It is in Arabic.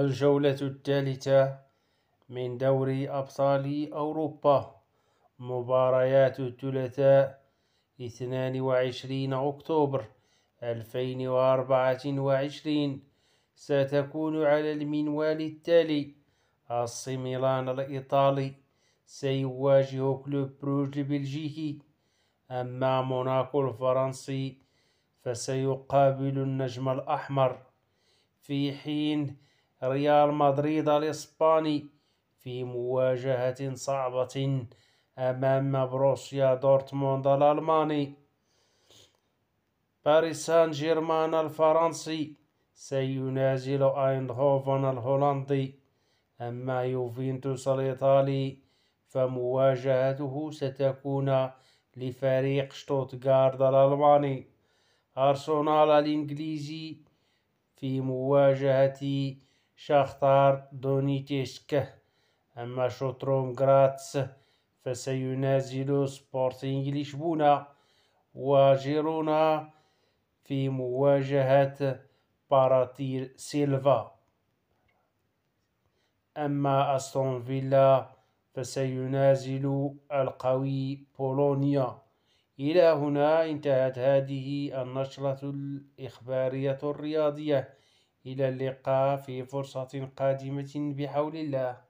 الجولة الثالثة من دوري أبطال أوروبا مباريات الثلاثاء 22 أكتوبر 2024 ستكون على المنوال التالي السيميلان الإيطالي سيواجه كلوب بروج البلجيكي أما موناكو الفرنسي فسيقابل النجم الأحمر في حين ريال مدريد الإسباني في مواجهة صعبة أمام بروسيا دورتموند الألماني باريس سان جيرمان الفرنسي سينازل أيندهوفن الهولندي أما يوفنتوس الإيطالي فمواجهته ستكون لفريق شتوتغارد الألماني أرسنال الإنجليزي في مواجهة شاختار دونيتسك أما شوتروم غراتس فسينازل سبورتينغ لشبونة وجيرونا في مواجهة باراتير سيلفا أما أستون فيلا فسينازل القوي بولونيا إلى هنا انتهت هذه النشرة الإخبارية الرياضية إلى اللقاء في فرصة قادمة بحول الله